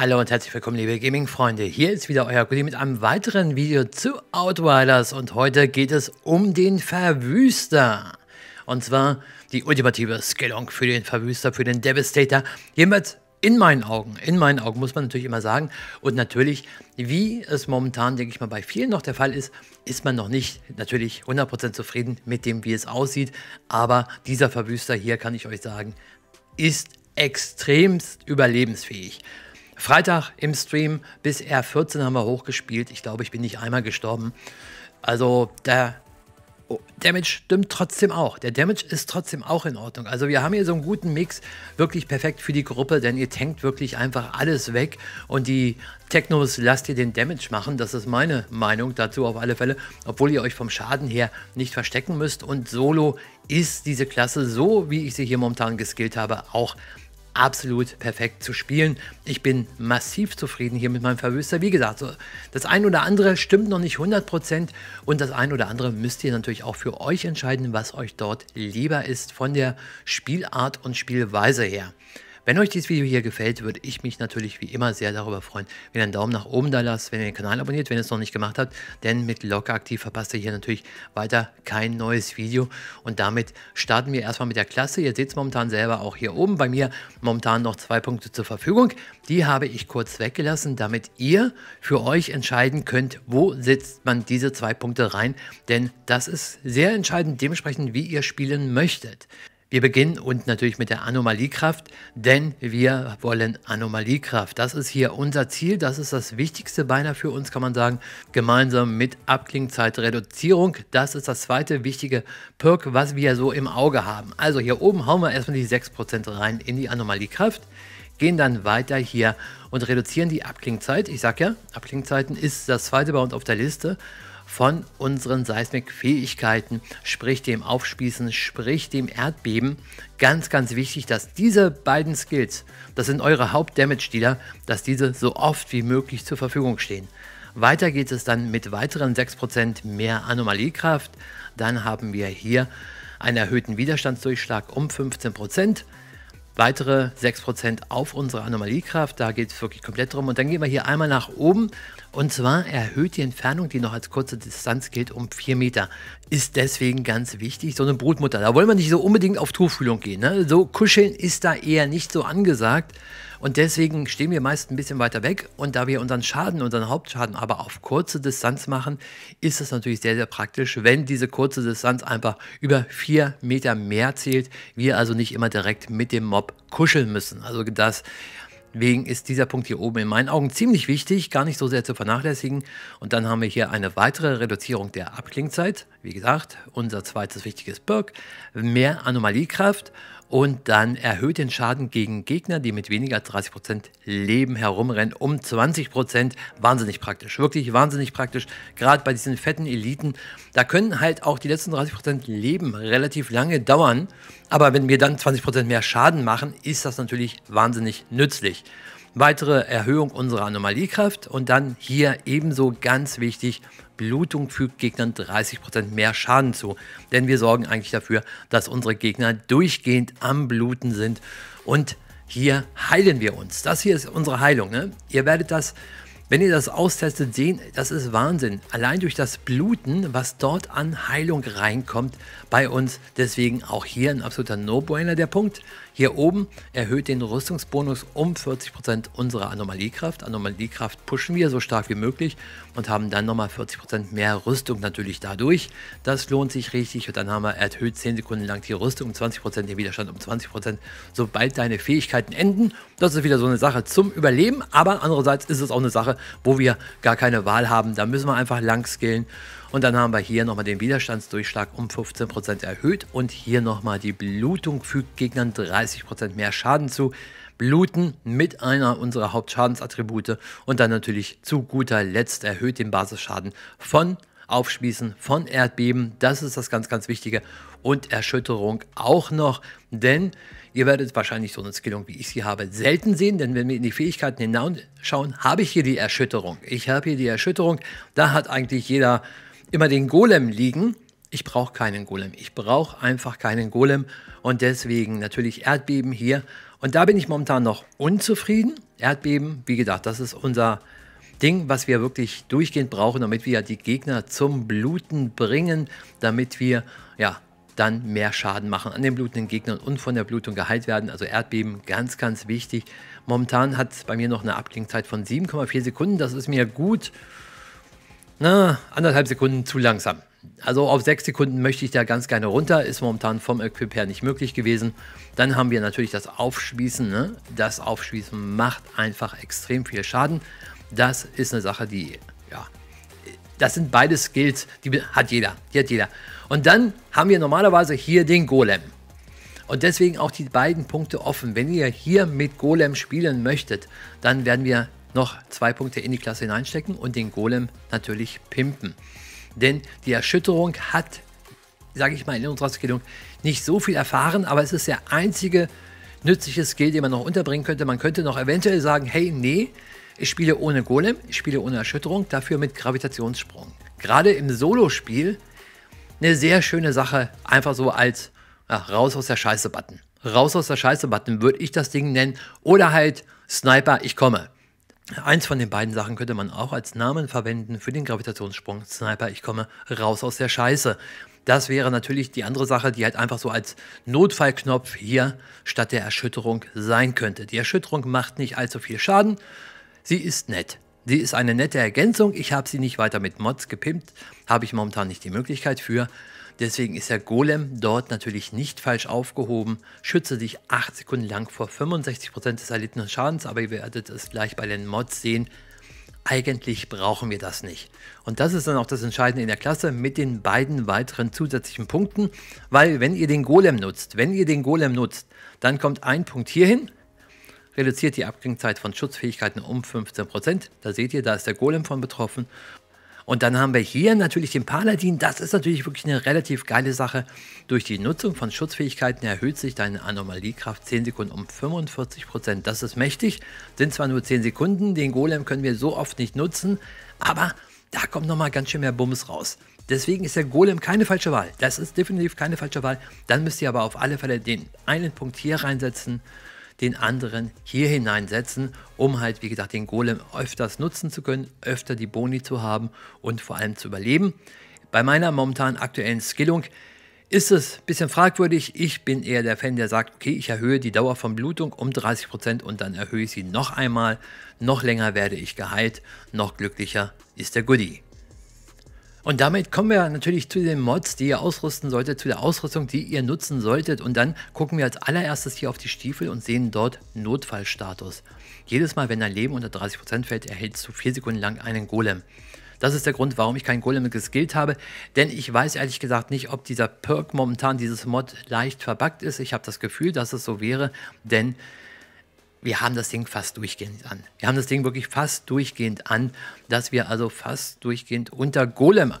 Hallo und herzlich willkommen, liebe Gaming-Freunde. Hier ist wieder euer Gulli mit einem weiteren Video zu Outriders und heute geht es um den Verwüster. Und zwar die ultimative Skillung für den Verwüster, für den Devastator. Jedenfalls in meinen Augen, in meinen Augen muss man natürlich immer sagen. Und natürlich, wie es momentan, denke ich mal, bei vielen noch der Fall ist, ist man noch nicht natürlich 100% zufrieden mit dem, wie es aussieht. Aber dieser Verwüster hier, kann ich euch sagen, ist extremst überlebensfähig. Freitag im Stream bis R14 haben wir hochgespielt. Ich glaube, ich bin nicht einmal gestorben. Also der oh, Damage stimmt trotzdem auch. Der Damage ist trotzdem auch in Ordnung. Also wir haben hier so einen guten Mix, wirklich perfekt für die Gruppe, denn ihr tankt wirklich einfach alles weg und die Technos lasst ihr den Damage machen. Das ist meine Meinung dazu auf alle Fälle, obwohl ihr euch vom Schaden her nicht verstecken müsst. Und Solo ist diese Klasse, so wie ich sie hier momentan geskillt habe, auch absolut perfekt zu spielen. Ich bin massiv zufrieden hier mit meinem Verwüster. Wie gesagt, das ein oder andere stimmt noch nicht 100% und das ein oder andere müsst ihr natürlich auch für euch entscheiden, was euch dort lieber ist von der Spielart und Spielweise her. Wenn euch dieses Video hier gefällt, würde ich mich natürlich wie immer sehr darüber freuen, wenn ihr einen Daumen nach oben da lasst, wenn ihr den Kanal abonniert, wenn ihr es noch nicht gemacht habt, denn mit Locker aktiv verpasst ihr hier natürlich weiter kein neues Video und damit starten wir erstmal mit der Klasse. Ihr seht es momentan selber auch hier oben bei mir momentan noch zwei Punkte zur Verfügung. Die habe ich kurz weggelassen, damit ihr für euch entscheiden könnt, wo setzt man diese zwei Punkte rein, denn das ist sehr entscheidend dementsprechend, wie ihr spielen möchtet. Wir beginnen und natürlich mit der Anomaliekraft, denn wir wollen Anomaliekraft. Das ist hier unser Ziel, das ist das Wichtigste beinahe für uns, kann man sagen, gemeinsam mit Abklingzeitreduzierung. Das ist das zweite wichtige Perk, was wir so im Auge haben. Also hier oben hauen wir erstmal die 6% rein in die Anomaliekraft, gehen dann weiter hier und reduzieren die Abklingzeit. Ich sag ja, Abklingzeiten ist das zweite bei uns auf der Liste von unseren Seismikfähigkeiten, sprich dem Aufspießen, sprich dem Erdbeben. Ganz, ganz wichtig, dass diese beiden Skills, das sind eure Haupt-Damage-Dealer, dass diese so oft wie möglich zur Verfügung stehen. Weiter geht es dann mit weiteren 6% mehr Anomaliekraft. Dann haben wir hier einen erhöhten Widerstandsdurchschlag um 15%. Weitere 6% auf unsere Anomaliekraft, da geht es wirklich komplett drum. Und dann gehen wir hier einmal nach oben und zwar erhöht die Entfernung, die noch als kurze Distanz gilt, um 4 Meter. Ist deswegen ganz wichtig, so eine Brutmutter. Da wollen wir nicht so unbedingt auf Tuchfühlung gehen. Ne? So kuscheln ist da eher nicht so angesagt. Und deswegen stehen wir meist ein bisschen weiter weg. Und da wir unseren Schaden, unseren Hauptschaden aber auf kurze Distanz machen, ist es natürlich sehr, sehr praktisch, wenn diese kurze Distanz einfach über vier Meter mehr zählt. Wir also nicht immer direkt mit dem Mob kuscheln müssen. Also das Deswegen ist dieser Punkt hier oben in meinen Augen ziemlich wichtig, gar nicht so sehr zu vernachlässigen. Und dann haben wir hier eine weitere Reduzierung der Abklingzeit. Wie gesagt, unser zweites wichtiges Perk. Mehr Anomaliekraft und dann erhöht den Schaden gegen Gegner, die mit weniger als 30% Leben herumrennen, um 20%. Wahnsinnig praktisch, wirklich wahnsinnig praktisch. Gerade bei diesen fetten Eliten, da können halt auch die letzten 30% Leben relativ lange dauern. Aber wenn wir dann 20% mehr Schaden machen, ist das natürlich wahnsinnig nützlich. Weitere Erhöhung unserer Anomaliekraft und dann hier ebenso ganz wichtig, Blutung fügt Gegnern 30% mehr Schaden zu. Denn wir sorgen eigentlich dafür, dass unsere Gegner durchgehend am Bluten sind und hier heilen wir uns. Das hier ist unsere Heilung. Ne? Ihr werdet das wenn ihr das austestet, sehen, das ist Wahnsinn. Allein durch das Bluten, was dort an Heilung reinkommt bei uns. Deswegen auch hier ein absoluter No-Brainer der Punkt. Hier oben erhöht den Rüstungsbonus um 40% unsere Anomaliekraft. Anomaliekraft pushen wir so stark wie möglich und haben dann nochmal 40% mehr Rüstung natürlich dadurch. Das lohnt sich richtig und dann haben wir erhöht 10 Sekunden lang die Rüstung um 20%, den Widerstand um 20%, sobald deine Fähigkeiten enden. Das ist wieder so eine Sache zum Überleben, aber andererseits ist es auch eine Sache, wo wir gar keine Wahl haben. Da müssen wir einfach lang skillen. Und dann haben wir hier nochmal den Widerstandsdurchschlag um 15% erhöht und hier nochmal die Blutung fügt Gegnern 30% mehr Schaden zu. Bluten mit einer unserer Hauptschadensattribute und dann natürlich zu guter Letzt erhöht den Basisschaden von Aufspießen, von Erdbeben, das ist das ganz, ganz Wichtige und Erschütterung auch noch, denn ihr werdet wahrscheinlich so eine Skillung, wie ich sie habe, selten sehen, denn wenn wir in die Fähigkeiten hinausschauen, habe ich hier die Erschütterung. Ich habe hier die Erschütterung, da hat eigentlich jeder immer den Golem liegen. Ich brauche keinen Golem. Ich brauche einfach keinen Golem. Und deswegen natürlich Erdbeben hier. Und da bin ich momentan noch unzufrieden. Erdbeben, wie gedacht, das ist unser Ding, was wir wirklich durchgehend brauchen, damit wir die Gegner zum Bluten bringen, damit wir ja dann mehr Schaden machen an den blutenden Gegnern und von der Blutung geheilt werden. Also Erdbeben, ganz, ganz wichtig. Momentan hat es bei mir noch eine Abklingzeit von 7,4 Sekunden. Das ist mir gut na, anderthalb Sekunden zu langsam. Also auf sechs Sekunden möchte ich da ganz gerne runter, ist momentan vom Equip her nicht möglich gewesen. Dann haben wir natürlich das Aufschließen. Ne? Das Aufschließen macht einfach extrem viel Schaden. Das ist eine Sache, die, ja, das sind beide Skills, die hat jeder, die hat jeder. Und dann haben wir normalerweise hier den Golem. Und deswegen auch die beiden Punkte offen. Wenn ihr hier mit Golem spielen möchtet, dann werden wir noch zwei Punkte in die Klasse hineinstecken und den Golem natürlich pimpen. Denn die Erschütterung hat, sage ich mal, in unserer Skillung nicht so viel erfahren, aber es ist der einzige nützliche Skill, den man noch unterbringen könnte. Man könnte noch eventuell sagen, hey, nee, ich spiele ohne Golem, ich spiele ohne Erschütterung, dafür mit Gravitationssprung. Gerade im Solospiel eine sehr schöne Sache, einfach so als ja, raus aus der Scheiße-Button. Raus aus der Scheiße-Button würde ich das Ding nennen. Oder halt Sniper, ich komme. Eins von den beiden Sachen könnte man auch als Namen verwenden für den Gravitationssprung Sniper. Ich komme raus aus der Scheiße. Das wäre natürlich die andere Sache, die halt einfach so als Notfallknopf hier statt der Erschütterung sein könnte. Die Erschütterung macht nicht allzu viel Schaden. Sie ist nett. Sie ist eine nette Ergänzung. Ich habe sie nicht weiter mit Mods gepimpt. Habe ich momentan nicht die Möglichkeit für. Deswegen ist der Golem dort natürlich nicht falsch aufgehoben. Schütze dich 8 Sekunden lang vor 65% des erlittenen Schadens, aber ihr werdet es gleich bei den Mods sehen. Eigentlich brauchen wir das nicht. Und das ist dann auch das Entscheidende in der Klasse mit den beiden weiteren zusätzlichen Punkten, weil wenn ihr den Golem nutzt, wenn ihr den Golem nutzt, dann kommt ein Punkt hierhin, reduziert die Abklingzeit von Schutzfähigkeiten um 15%. Da seht ihr, da ist der Golem von betroffen und dann haben wir hier natürlich den Paladin. Das ist natürlich wirklich eine relativ geile Sache. Durch die Nutzung von Schutzfähigkeiten erhöht sich deine Anomaliekraft 10 Sekunden um 45 Prozent. Das ist mächtig. Sind zwar nur 10 Sekunden, den Golem können wir so oft nicht nutzen, aber da kommt nochmal ganz schön mehr Bums raus. Deswegen ist der Golem keine falsche Wahl. Das ist definitiv keine falsche Wahl. Dann müsst ihr aber auf alle Fälle den einen Punkt hier reinsetzen den anderen hier hineinsetzen, um halt, wie gesagt, den Golem öfters nutzen zu können, öfter die Boni zu haben und vor allem zu überleben. Bei meiner momentan aktuellen Skillung ist es ein bisschen fragwürdig. Ich bin eher der Fan, der sagt, okay, ich erhöhe die Dauer von Blutung um 30% und dann erhöhe ich sie noch einmal. Noch länger werde ich geheilt, noch glücklicher ist der Goodie. Und damit kommen wir natürlich zu den Mods, die ihr ausrüsten solltet, zu der Ausrüstung, die ihr nutzen solltet. Und dann gucken wir als allererstes hier auf die Stiefel und sehen dort Notfallstatus. Jedes Mal, wenn dein Leben unter 30% fällt, erhältst du 4 Sekunden lang einen Golem. Das ist der Grund, warum ich keinen Golem geskillt habe, denn ich weiß ehrlich gesagt nicht, ob dieser Perk momentan, dieses Mod leicht verbuggt ist. Ich habe das Gefühl, dass es so wäre, denn wir haben das Ding fast durchgehend an. Wir haben das Ding wirklich fast durchgehend an, dass wir also fast durchgehend unter Golem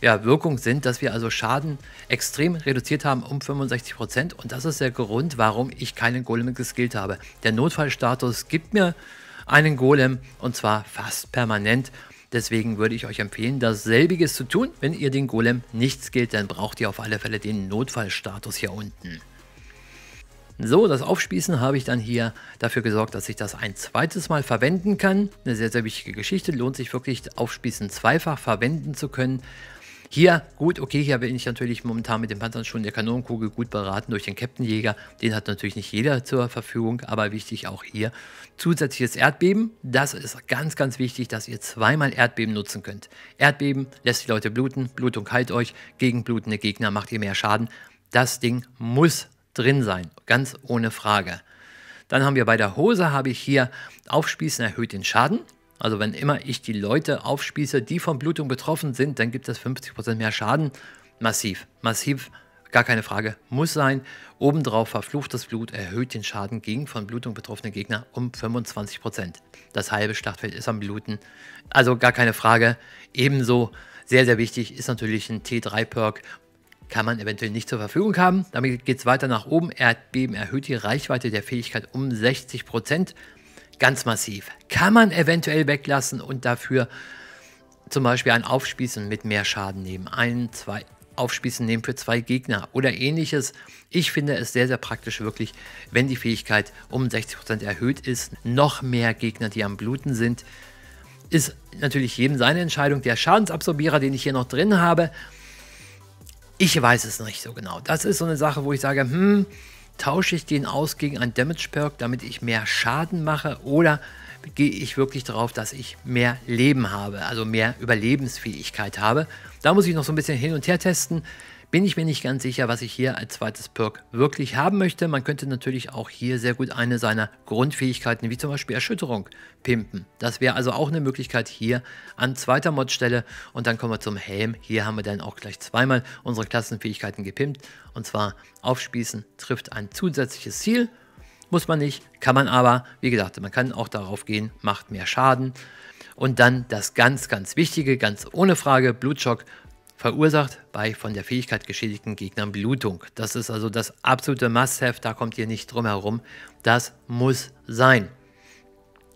ja, Wirkung sind, dass wir also Schaden extrem reduziert haben um 65%. Und das ist der Grund, warum ich keinen Golem geskillt habe. Der Notfallstatus gibt mir einen Golem und zwar fast permanent. Deswegen würde ich euch empfehlen, dasselbiges zu tun, wenn ihr den Golem nicht skillt, dann braucht ihr auf alle Fälle den Notfallstatus hier unten. So, das Aufspießen habe ich dann hier dafür gesorgt, dass ich das ein zweites Mal verwenden kann. Eine sehr, sehr wichtige Geschichte. Lohnt sich wirklich, Aufspießen zweifach verwenden zu können. Hier, gut, okay, hier bin ich natürlich momentan mit dem Panzerschuhen der Kanonenkugel gut beraten durch den Captainjäger. Den hat natürlich nicht jeder zur Verfügung, aber wichtig auch hier zusätzliches Erdbeben. Das ist ganz, ganz wichtig, dass ihr zweimal Erdbeben nutzen könnt. Erdbeben lässt die Leute bluten, Blutung heilt euch, gegen blutende Gegner macht ihr mehr Schaden. Das Ding muss drin sein, ganz ohne Frage. Dann haben wir bei der Hose, habe ich hier Aufspießen erhöht den Schaden. Also wenn immer ich die Leute aufspieße, die von Blutung betroffen sind, dann gibt es 50% mehr Schaden. Massiv, massiv, gar keine Frage, muss sein. Obendrauf verflucht das Blut erhöht den Schaden gegen von Blutung betroffene Gegner um 25%. Das halbe Schlachtfeld ist am Bluten, also gar keine Frage. Ebenso sehr, sehr wichtig ist natürlich ein T3-Perk kann man eventuell nicht zur Verfügung haben. Damit geht es weiter nach oben. Erdbeben erhöht die Reichweite der Fähigkeit um 60%. Ganz massiv. Kann man eventuell weglassen und dafür zum Beispiel ein Aufspießen mit mehr Schaden nehmen. Ein, zwei Aufspießen nehmen für zwei Gegner oder ähnliches. Ich finde es sehr, sehr praktisch wirklich, wenn die Fähigkeit um 60% erhöht ist. Noch mehr Gegner, die am Bluten sind. Ist natürlich jedem seine Entscheidung. Der Schadensabsorbierer, den ich hier noch drin habe, ich weiß es nicht so genau. Das ist so eine Sache, wo ich sage, hm, tausche ich den aus gegen einen Damage Perk, damit ich mehr Schaden mache oder gehe ich wirklich darauf, dass ich mehr Leben habe, also mehr Überlebensfähigkeit habe. Da muss ich noch so ein bisschen hin und her testen bin ich mir nicht ganz sicher, was ich hier als zweites Perk wirklich haben möchte. Man könnte natürlich auch hier sehr gut eine seiner Grundfähigkeiten, wie zum Beispiel Erschütterung, pimpen. Das wäre also auch eine Möglichkeit hier an zweiter Modstelle. Und dann kommen wir zum Helm. Hier haben wir dann auch gleich zweimal unsere Klassenfähigkeiten gepimpt. Und zwar Aufspießen trifft ein zusätzliches Ziel. Muss man nicht, kann man aber, wie gesagt, man kann auch darauf gehen, macht mehr Schaden. Und dann das ganz, ganz Wichtige, ganz ohne Frage, Blutschock verursacht bei von der Fähigkeit geschädigten Gegnern Blutung. Das ist also das absolute Must-Have, da kommt ihr nicht drum herum. Das muss sein.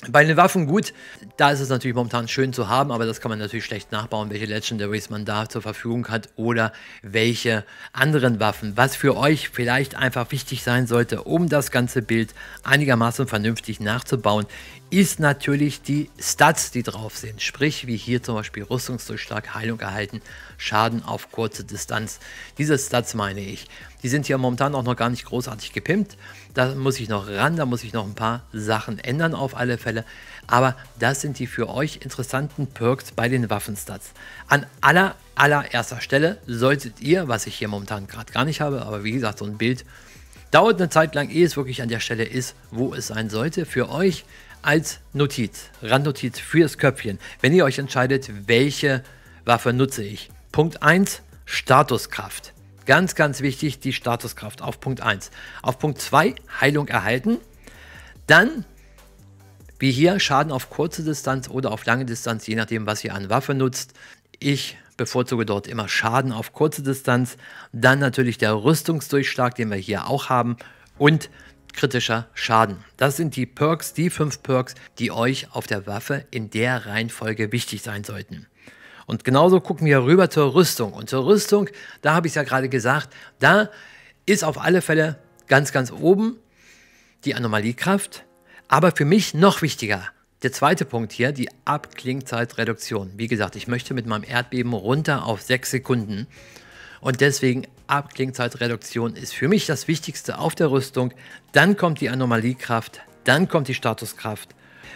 Bei den Waffen gut, da ist es natürlich momentan schön zu haben, aber das kann man natürlich schlecht nachbauen, welche Legendaries man da zur Verfügung hat oder welche anderen Waffen, was für euch vielleicht einfach wichtig sein sollte, um das ganze Bild einigermaßen vernünftig nachzubauen, ist natürlich die Stats, die drauf sind. Sprich, wie hier zum Beispiel Rüstungsdurchschlag, Heilung erhalten, Schaden auf kurze Distanz. Diese Stats meine ich. Die sind hier momentan auch noch gar nicht großartig gepimpt. Da muss ich noch ran, da muss ich noch ein paar Sachen ändern auf alle Fälle. Aber das sind die für euch interessanten Perks bei den Waffenstats. An aller, allererster Stelle solltet ihr, was ich hier momentan gerade gar nicht habe, aber wie gesagt, so ein Bild dauert eine Zeit lang, ehe es wirklich an der Stelle ist, wo es sein sollte, für euch als Notiz, Randnotiz fürs Köpfchen, wenn ihr euch entscheidet, welche Waffe nutze ich. Punkt 1, Statuskraft. Ganz, ganz wichtig, die Statuskraft auf Punkt 1. Auf Punkt 2 Heilung erhalten. Dann, wie hier, Schaden auf kurze Distanz oder auf lange Distanz, je nachdem, was ihr an Waffe nutzt. Ich bevorzuge dort immer Schaden auf kurze Distanz. Dann natürlich der Rüstungsdurchschlag, den wir hier auch haben. Und kritischer Schaden. Das sind die Perks, die fünf Perks, die euch auf der Waffe in der Reihenfolge wichtig sein sollten. Und genauso gucken wir rüber zur Rüstung. Und zur Rüstung, da habe ich es ja gerade gesagt, da ist auf alle Fälle ganz, ganz oben die Anomaliekraft. Aber für mich noch wichtiger, der zweite Punkt hier, die Abklingzeitreduktion. Wie gesagt, ich möchte mit meinem Erdbeben runter auf sechs Sekunden. Und deswegen Abklingzeitreduktion ist für mich das Wichtigste auf der Rüstung. Dann kommt die Anomaliekraft, dann kommt die Statuskraft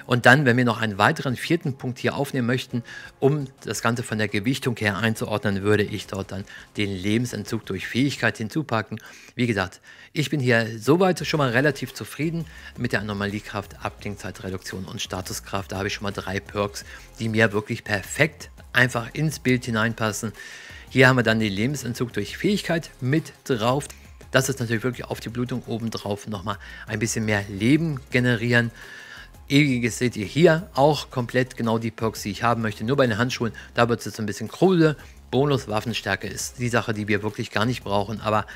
und dann, wenn wir noch einen weiteren vierten Punkt hier aufnehmen möchten, um das Ganze von der Gewichtung her einzuordnen, würde ich dort dann den Lebensentzug durch Fähigkeit hinzupacken. Wie gesagt, ich bin hier soweit schon mal relativ zufrieden mit der Anomaliekraft, Abklingzeitreduktion und Statuskraft. Da habe ich schon mal drei Perks, die mir wirklich perfekt einfach ins Bild hineinpassen. Hier haben wir dann den Lebensentzug durch Fähigkeit mit drauf. Das ist natürlich wirklich auf die Blutung obendrauf nochmal ein bisschen mehr Leben generieren. Ewiges seht ihr hier auch komplett genau die Perks, die ich haben möchte. Nur bei den Handschuhen, da wird es jetzt ein bisschen krude. Bonus Waffenstärke ist die Sache, die wir wirklich gar nicht brauchen. Aber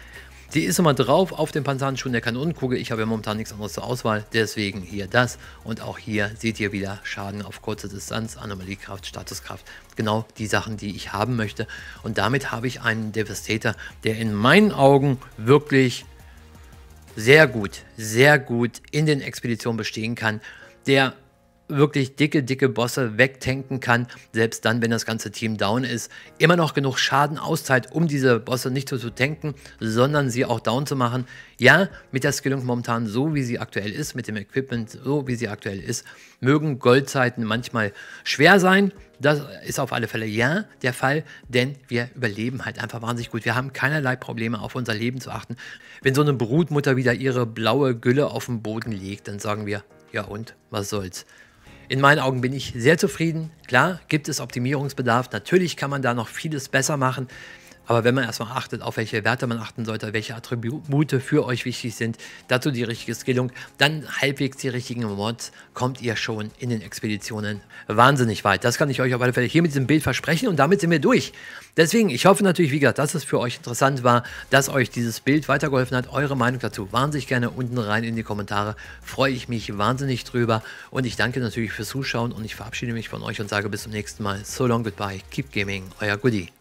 die ist immer drauf auf den Panzerhandschuhen der Kanonenkugel. Ich habe ja momentan nichts anderes zur Auswahl. Deswegen hier das. Und auch hier seht ihr wieder Schaden auf kurze Distanz, Anomaliekraft, Statuskraft. Genau die Sachen, die ich haben möchte. Und damit habe ich einen Devastator, der in meinen Augen wirklich sehr gut, sehr gut in den Expeditionen bestehen kann der wirklich dicke, dicke Bosse wegtanken kann, selbst dann, wenn das ganze Team down ist, immer noch genug Schaden auszahlt, um diese Bosse nicht nur zu tanken, sondern sie auch down zu machen. Ja, mit der Skillung momentan so, wie sie aktuell ist, mit dem Equipment so, wie sie aktuell ist, mögen Goldzeiten manchmal schwer sein. Das ist auf alle Fälle ja der Fall, denn wir überleben halt einfach wahnsinnig gut. Wir haben keinerlei Probleme, auf unser Leben zu achten. Wenn so eine Brutmutter wieder ihre blaue Gülle auf den Boden legt, dann sagen wir, ja und was soll's. In meinen Augen bin ich sehr zufrieden. Klar gibt es Optimierungsbedarf, natürlich kann man da noch vieles besser machen, aber wenn man erstmal achtet, auf welche Werte man achten sollte, welche Attribute für euch wichtig sind, dazu die richtige Skillung, dann halbwegs die richtigen Mods, kommt ihr schon in den Expeditionen wahnsinnig weit. Das kann ich euch auf alle Fälle hier mit diesem Bild versprechen und damit sind wir durch. Deswegen, ich hoffe natürlich, wie gesagt, dass es für euch interessant war, dass euch dieses Bild weitergeholfen hat. Eure Meinung dazu wahnsinnig gerne unten rein in die Kommentare. Freue ich mich wahnsinnig drüber und ich danke natürlich fürs Zuschauen und ich verabschiede mich von euch und sage bis zum nächsten Mal. So long, goodbye, keep gaming, euer Goodie.